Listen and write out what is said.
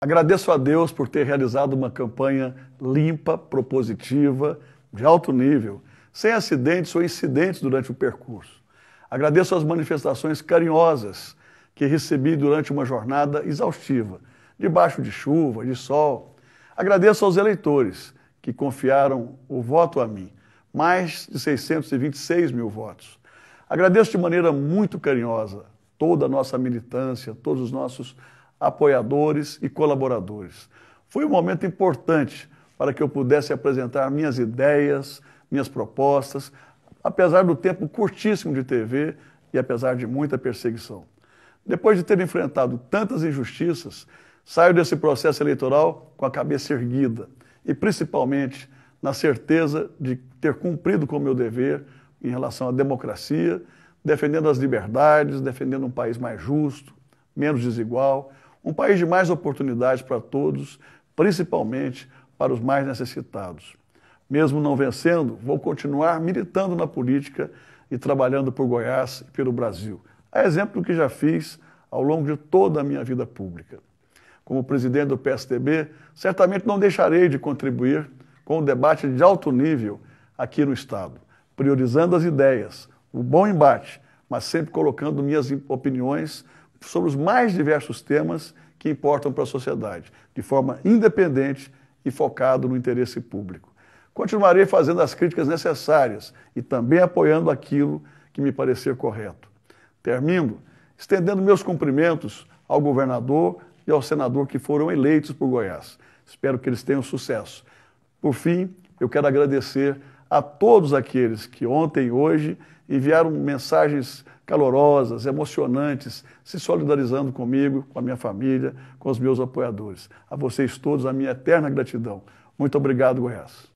Agradeço a Deus por ter realizado uma campanha limpa, propositiva, de alto nível, sem acidentes ou incidentes durante o percurso. Agradeço as manifestações carinhosas que recebi durante uma jornada exaustiva, debaixo de chuva, de sol. Agradeço aos eleitores que confiaram o voto a mim, mais de 626 mil votos. Agradeço de maneira muito carinhosa toda a nossa militância, todos os nossos apoiadores e colaboradores. Foi um momento importante para que eu pudesse apresentar minhas ideias, minhas propostas, apesar do tempo curtíssimo de TV e apesar de muita perseguição. Depois de ter enfrentado tantas injustiças, saio desse processo eleitoral com a cabeça erguida e principalmente na certeza de ter cumprido com o meu dever em relação à democracia, defendendo as liberdades, defendendo um país mais justo, menos desigual, um país de mais oportunidades para todos, principalmente para os mais necessitados. Mesmo não vencendo, vou continuar militando na política e trabalhando por Goiás e pelo Brasil. A é exemplo do que já fiz ao longo de toda a minha vida pública. Como presidente do PSDB, certamente não deixarei de contribuir com o debate de alto nível aqui no Estado, priorizando as ideias, o bom embate, mas sempre colocando minhas opiniões sobre os mais diversos temas que importam para a sociedade, de forma independente e focado no interesse público. Continuarei fazendo as críticas necessárias e também apoiando aquilo que me parecer correto. Termino estendendo meus cumprimentos ao governador e ao senador que foram eleitos por Goiás. Espero que eles tenham sucesso. Por fim, eu quero agradecer a todos aqueles que ontem e hoje enviaram mensagens calorosas, emocionantes, se solidarizando comigo, com a minha família, com os meus apoiadores. A vocês todos, a minha eterna gratidão. Muito obrigado, Goiás.